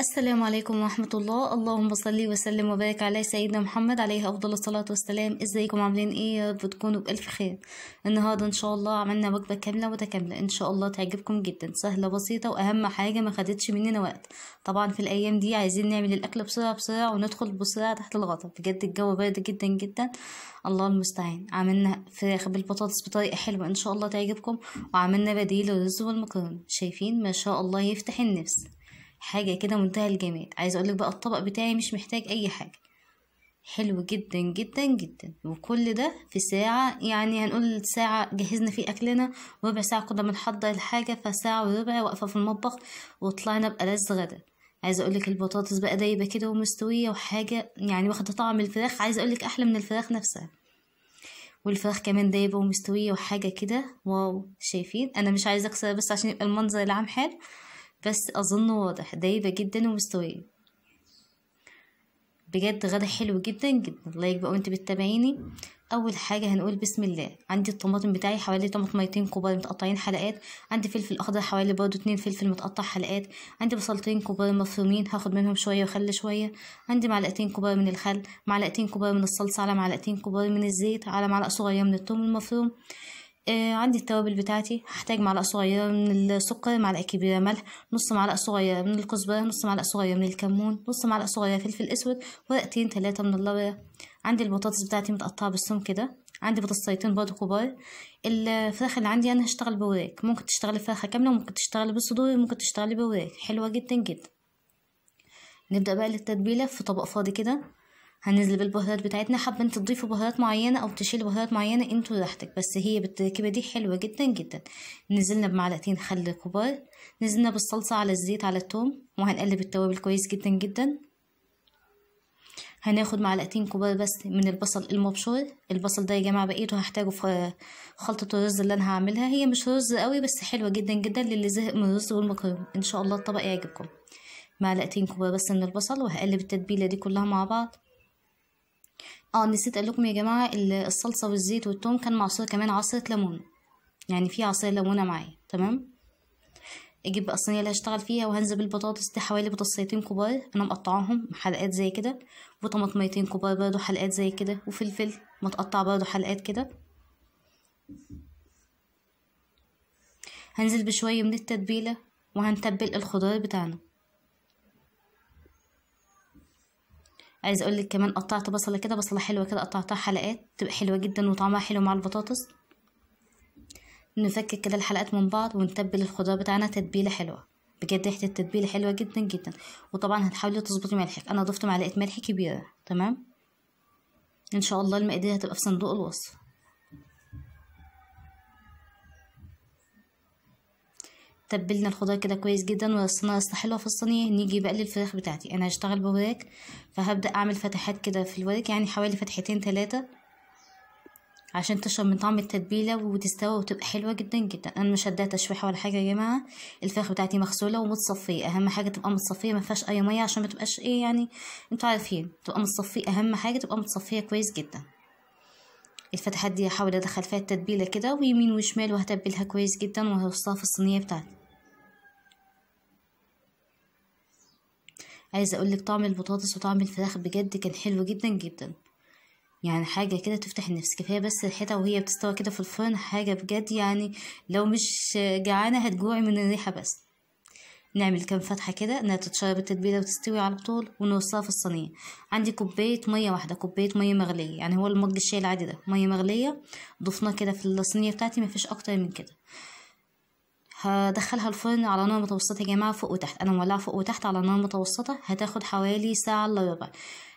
السلام عليكم ورحمة الله اللهم صلي وسلم وبارك على سيدنا محمد عليه أفضل الصلاة والسلام ازيكم عاملين ايه يا رب تكونوا بألف خير النهاردة ان شاء الله عملنا وجبة كاملة متكاملة ان شاء الله تعجبكم جدا سهلة بسيطة وأهم حاجة ما خدتش مننا وقت طبعا في الأيام دي عايزين نعمل الأكل بسرعة بسرعة وندخل بسرعة تحت الغطا بجد الجو بارد جدا جدا الله المستعان عملنا فراخ بالبطاطس بطريقة حلوة ان شاء الله تعجبكم وعملنا بديل الرز والمكرونة شايفين ما شاء الله يفتح النفس حاجة كده منتهى الجمال عايز اقولك بقى الطبق بتاعي مش محتاج اي حاجة حلو جدا جدا جدا وكل ده في ساعة يعني هنقول ساعة جهزنا فيه أكلنا وربع ساعة كنا بنحضر الحاجة فساعة وربع واقفة في المطبخ وطلعنا بألذ غدا عايزة أقولك البطاطس بقى دايبة كده ومستوية وحاجة يعني واخدة طعم الفراخ عايزة أقولك أحلى من الفراخ نفسها والفراخ كمان دايبة ومستوية وحاجة كده واو شايفين أنا مش عايزة أكسر بس عشان يبقى المنظر العام حلو بس أظن واضح دايبة جدا ومستوية بجد غدا حلو جدا جدا لايك بقى وانت بتتابعيني اول حاجه هنقول بسم الله عندي الطماطم بتاعي حوالي طماطميتين كبار متقطعين حلقات عندي فلفل اخضر حوالي برضو اتنين فلفل متقطع حلقات عندي بصلتين كبار مفرومين هاخد منهم شويه وخل شويه عندي معلقتين كبار من الخل معلقتين كبار من الصلصه على معلقتين كبار من الزيت على معلقه صغيره من الثوم المفروم إيه، عندي التوابل بتاعتي هحتاج معلقة صغيرة من السكر معلقة كبيرة ملح نص معلقة صغيرة من الكزبرة نص معلقة صغيرة من الكمون نص معلقة صغيرة فلفل أسود ورقتين تلاتة من اللورة عندي البطاطس بتاعتي متقطعة بالسم كده عندي بطاطسيتين برضه كبار الفراخ اللي عندي أنا هشتغل بوراك ممكن تشتغلي فرخة كاملة ممكن تشتغلي بالصدور ممكن تشتغلي بوراك حلوة جدا جدا نبدأ بقى التتبيله في طبق فاضي كده هننزل بالبهارات بتاعتنا حابه انت تضيفي بهارات معينه او تشيل بهارات معينه انتوا راحتك بس هي بالتركيبه دي حلوه جدا جدا نزلنا بمعلقتين خل كبار نزلنا بالصلصه على الزيت على الثوم وهنقلب التوابل كويس جدا جدا هناخد معلقتين كبار بس من البصل المبشور البصل ده يا جماعه بقيته هحتاجه في خلطه الرز اللي انا هعملها هي مش رز قوي بس حلوه جدا جدا للي زهق من الرز والمكرونه ان شاء الله الطبق يعجبكم معلقتين كبار بس من البصل وهقلب التتبيله دي كلها مع بعض اه نسيت اقول لكم يا جماعه الصلصه والزيت والثوم كان معصور كمان عصره ليمون يعني في عصير ليمونه معايا تمام اجيب بقى الصينيه اللي هشتغل فيها وهنزل بالبطاطس دي حوالي بطاطسيتين كبار انا مقطعاهم حلقات زي كده وطماطميتين كبار برضو حلقات زي كده وفلفل متقطع برضو حلقات كده هنزل بشويه من التتبيله وهنتبل الخضار بتاعنا عايز اقول لك كمان قطعت بصله كده بصله حلوه كده قطعتها حلقات تبقى حلوه جدا وطعمها حلو مع البطاطس نفكك كده الحلقات من بعض ونتبل الخضار بتاعنا تتبيله حلوه بجد ريحه التتبيله حلوه جدا جدا وطبعا هتحاولي تظبطي ملحك انا ضفت معلقه ملح كبيره تمام ان شاء الله المقادير هتبقى في صندوق الوصف تبلنا الخضار كده كويس جدا ورصيناها رصه حلوه في الصينيه نيجي بقى الفراخ بتاعتي انا هشتغل بوراك فهبدا اعمل فتحات كده في الورك يعني حوالي فتحتين ثلاثه عشان تشرب من طعم التتبيله وتستوي وتبقى حلوه جدا جدا انا مش هديها تشويحه ولا حاجه يا جماعه الفراخ بتاعتي مغسوله ومتصفيه اهم حاجه تبقى متصفيه ما فيهاش اي ميه عشان ما تبقاش ايه يعني انتوا عارفين تبقى متصفيه اهم حاجه تبقى متصفيه كويس جدا الفتحات دي هحاول ادخل فيها التتبيله كده ويمين وشمال وهتبلها كويس جدا وهرصها في الصينيه بتاعتي عايزه اقولك طعم البطاطس وطعم الفراخ بجد كان حلو جدا جدا يعني حاجه كده تفتح النفس كفايه بس الحته وهي بتستوى كده في الفرن حاجه بجد يعني لو مش جعانه هتجوعي من الريحه بس نعمل كام فتحة كده انها تتشرب التتبيلة وتستوي على طول ونوصلها في الصينية عندي كوباية مية واحدة كوباية مية مغلية يعني هو المج الشاي العادي ده مية مغلية ضفناه كده في الصينية بتاعتي مفيش اكتر من كده هدخلها الفرن على نار متوسطة يا جماعة فوق وتحت أنا مولعة فوق وتحت على نار متوسطة هتاخد حوالي ساعة إلا ربع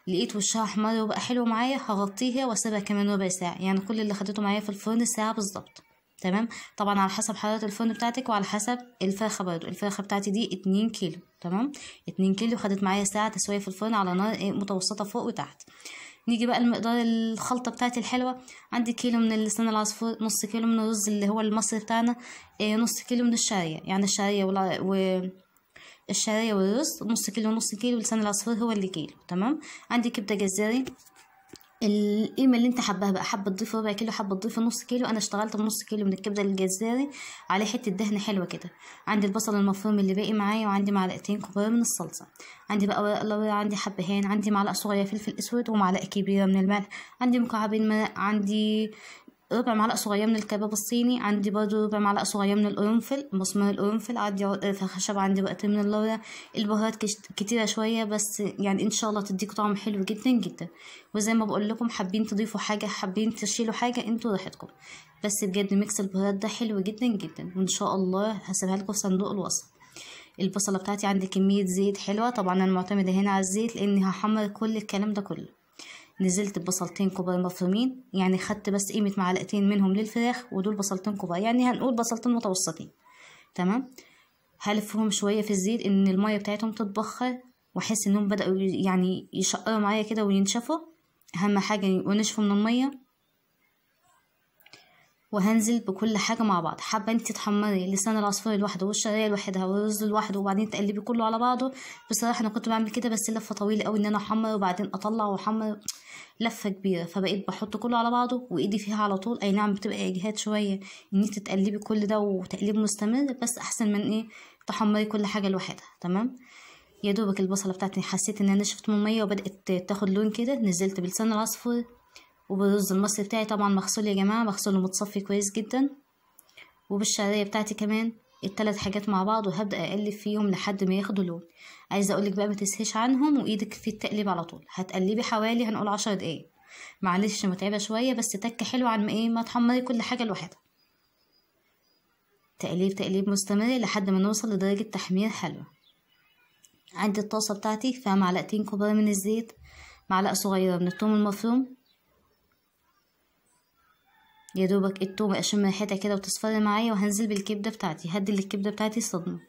لقيت وشها أحمر وبقى حلو معايا هغطيها وأسيبها كمان ربع ساعة يعني كل اللي خدته معايا في الفرن ساعة بالظبط تمام طبعا على حسب حرارة الفرن بتاعتك وعلى حسب الفرخة برضه الفرخة بتاعتي دي اتنين كيلو تمام اتنين كيلو خدت معايا ساعة تسوية في الفرن على نار متوسطة فوق وتحت نيجي بقى لمقدار الخلطة بتاعتي الحلوة عندي كيلو من اللسان العصفور نص كيلو من الرز اللي هو المصري بتاعنا آه، نص كيلو من الشعرية يعني الشعرية و الشعرية والرز نص كيلو نص كيلو لسان العصفور هو اللي كيلو تمام عندي كبدة جزاري القيمه اللي انت حباها بقى حبه تضيف ربع كيلو حبه تضيف نص كيلو انا اشتغلت بنص كيلو من الكبده الجزاري عليه حته دهنه حلوه كده عندي البصل المفروم اللي باقي معايا وعندي معلقتين كبار من الصلصه عندي بقى ورق لورا عندي حبهان عندي معلقه صغيره فلفل اسود ومعلقه كبيره من الملح عندي مكعبين مرق عندي ربع معلقه صغيره من الكباب الصيني عندي برضو ربع معلقه صغيره من القرنفل مسمار القرنفل عندي في خشب عندي وقتين من اللورة البهارات كتيره شويه بس يعني ان شاء الله تديك طعم حلو جدا جدا وزي ما بقول لكم حابين تضيفوا حاجه حابين تشيلوا حاجه انتوا راحتكم بس بجد ميكس البهارات ده حلو جدا جدا وان شاء الله هسيبها لكم في صندوق الوصف البصله بتاعتي عندي كميه زيت حلوه طبعا انا معتمده هنا على الزيت لاني هحمر كل الكلام ده كله نزلت ببصلتين كبار مفرومين يعني خدت بس قيمة معلقتين منهم للفراخ ودول بصلتين كبار يعني هنقول بصلتين متوسطين تمام هلفهم شوية في الزيت ان المية بتاعتهم تتبخر واحس انهم بدأوا يعني يشقروا معايا كده وينشفوا اهم حاجة ونشفوا من المية وهنزل بكل حاجة مع بعض حابة انت تحمري لسان العصفور لوحده والشرايه لوحدها والرز لوحده وبعدين تقلبي كله على بعضه بصراحة انا كنت بعمل كده بس لفة طويلة قوي ان انا احمر وبعدين اطلع واحمر لفة كبيرة فبقيت بحط كله على بعضه وايدي فيها على طول اي نعم بتبقى اجهاد شوية ان انت تقلبي كل ده وتقليب مستمر بس احسن من ايه تحمري كل حاجة لوحدها تمام يا دوبك البصلة بتاعتي حسيت ان انا شفت مية وبدأت تاخد لون كده نزلت بلسان العصفور وبرز المصري بتاعي طبعا مغسول يا جماعة مغسول ومتصفي كويس جدا وبالشعرية بتاعتي كمان التلات حاجات مع بعض وهبدأ أقلب فيهم لحد ما ياخدوا لون عايزة أقولك بقى متسهيش عنهم وإيدك في التقليب على طول هتقلبي حوالي هنقول عشر دقايق معلش متعبة شوية بس تكة حلوة عن ما إيه ما تحمري كل حاجة لوحدها تقليب تقليب مستمر لحد ما نوصل لدرجة تحمير حلوة عندي الطاسة بتاعتي فيها معلقتين كبار من الزيت معلقة صغيرة من الثوم المفروم يا دوبك التومة أشم ريحتها كده وتصفري معايا وهنزل بالكبدة بتاعتي هدي الكبدة بتاعتي الصدمة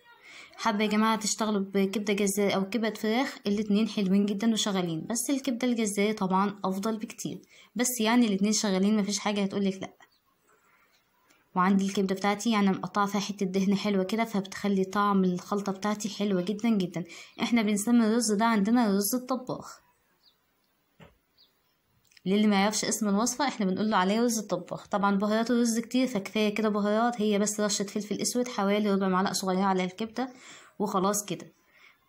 حابة يا جماعة تشتغلوا بكبدة جزاري أو كبد فراخ الاتنين حلوين جدا وشغالين بس الكبدة الجزاري طبعا أفضل بكتير بس يعني الاتنين شغالين مفيش حاجة هتقولك لأ وعندي الكبدة بتاعتي يعني مقطعة فيها حتة دهن حلوة كده فبتخلي طعم الخلطة بتاعتي حلوة جدا جدا احنا بنسمي الرز ده عندنا رز الطباخ للي ما يعرفش اسم الوصفه احنا بنقول له عليه رز الطباخ طبعا بهارات الرز كتير فكفايه كده بهارات هي بس رشه فلفل اسود حوالي ربع معلقه صغيره على الكبده وخلاص كده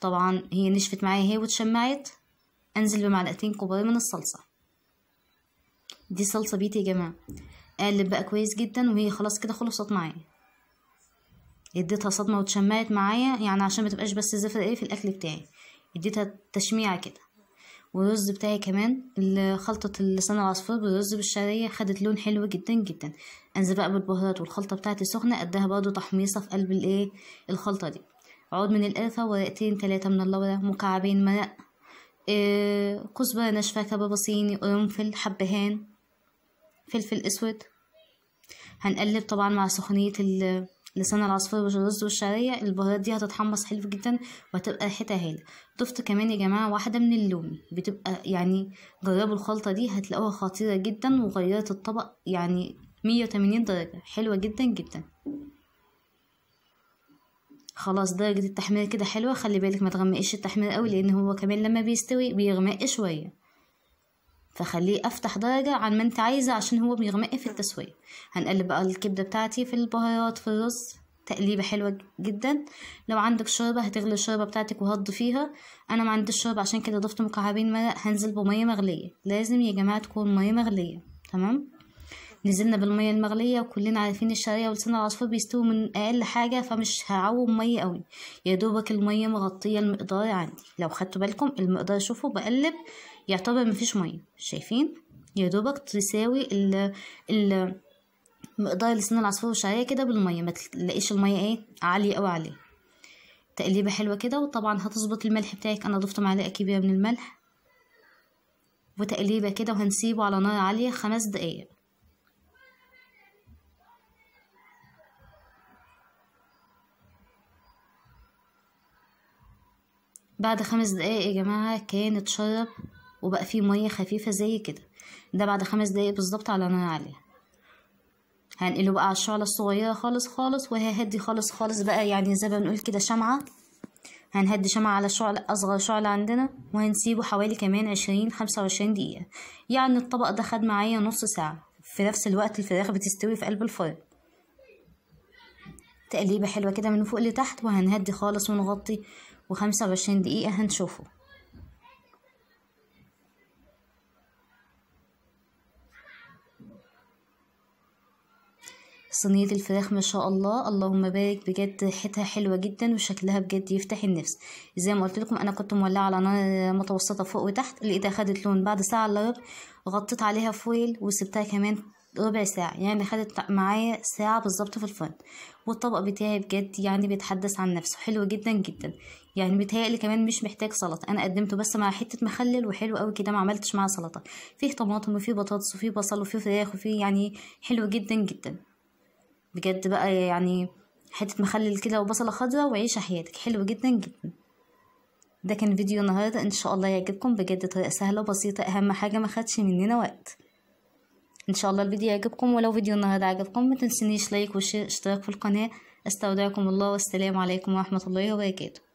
طبعا هي نشفت معايا اهي واتشمعت انزل بمعلقتين كبار من الصلصه دي صلصه بيتي يا جماعه اقلب بقى كويس جدا وهي خلاص كده خلصت معايا اديتها صدمه واتشمعت معايا يعني عشان ما تبقاش بس زفر ايه في الاكل بتاعي اديتها تشميعه كده والرز بتاعي كمان خلطة اللسان العصفور بالرز بالشعرية خدت لون حلو جدا جدا انزل بقى بالبهارات والخلطة بتاعتي سخنة قدها برضو تحميصة في قلب الايه الخلطة دي عود من القرفة ورقتين تلاتة من اللورة مكعبين مرق إيه كزبرة ناشفة كبابة صيني قرنفل حبهان فلفل اسود هنقلب طبعا مع سخونية لسان العصفور والرز والشعرية البهارات دي هتتحمص حلو جدا وهتبقى ريحتها هايلة ضفت كمان يا جماعة واحدة من اللومي بتبقى يعني جربوا الخلطة دي هتلاقوها خطيرة جدا وغيرت الطبق يعني مية وتمانين درجة حلوة جدا جدا خلاص درجة التحمير كده حلوة خلي بالك ما تغمقش التحمير قوي لان هو كمان لما بيستوي بيغمق شوية فخليه افتح درجة عن ما انت عايزة عشان هو بيغمق في التسوية هنقلب بقى الكبدة بتاعتي في البهارات في الرز تقليبة حلوة جدا لو عندك شوربة هتغلي الشوربة بتاعتك وهتضيفيها أنا ما عنديش شوربة عشان كده ضفت مكعبين مرق هنزل بمية مغلية لازم يا جماعة تكون مية مغلية تمام نزلنا بالمية المغلية وكلنا عارفين الشعرية ولسان العصفور بيستوي من أقل حاجة فمش هعوم مية قوي يا دوبك المية مغطية المقدار عندي لو خدتوا بالكم المقدار شوفوا بقلب يعتبر مفيش مية شايفين يا دوبك تساوي ال ال مقدار لسان العصفور والشعرية كده بالمية ما تلاقيش المية ايه عالية أوي عليه تقليبة حلوة كده وطبعا هتظبط الملح بتاعك أنا ضفت معلقة كبيرة من الملح وتقليبة كده وهنسيبه على نار عالية خمس دقايق بعد خمس دقايق يا جماعة كان اتشرب وبقى فيه مية خفيفة زي كده ده بعد خمس دقايق بالظبط على نار عالية هنقله بقى على الشعلة الصغيرة خالص خالص وههدي خالص خالص بقى يعني زي ما بنقول كده شمعة هنهدي شمعة على شعلة أصغر شعلة عندنا وهنسيبه حوالي كمان عشرين خمسة وعشرين دقيقة يعني الطبق ده خد معايا نص ساعة في نفس الوقت الفراخ بتستوي في قلب الفرن تقليبة حلوة كده من فوق لتحت وهنهدي خالص ونغطي وخمسة وعشرين دقيقة هنشوفه صينية الفراخ ما شاء الله اللهم بارك بجد ريحتها حلوة جدا وشكلها بجد يفتح النفس زي ما قلت لكم انا كنت مولعة على نار متوسطة فوق وتحت لقيتها خدت لون بعد ساعة الا ربع غطيت عليها فويل وسبتها كمان ربع ساعة يعني خدت معايا ساعة بالظبط في الفرن والطبق بتاعي بجد يعني بيتحدث عن نفسه حلو جدا جدا يعني بيتهيألي كمان مش محتاج سلطة أنا قدمته بس مع حتة مخلل وحلو قوي كده ما عملتش معاه سلطة فيه طماطم وفيه بطاطس وفيه بصل وفيه فراخ وفيه يعني حلو جدا جدا بجد بقى يعني حتة مخلل كده وبصلة خضراء وعيشة حياتك حلو جدا جدا ده كان فيديو النهاردة إن شاء الله يعجبكم بجد طريقة سهلة وبسيطة أهم حاجة ما خدش مننا وقت ان شاء الله الفيديو يعجبكم ولو فيديو النهارده عجبكم ما تنسونيش لايك وشير اشتراك في القناه استودعكم الله والسلام عليكم ورحمه الله وبركاته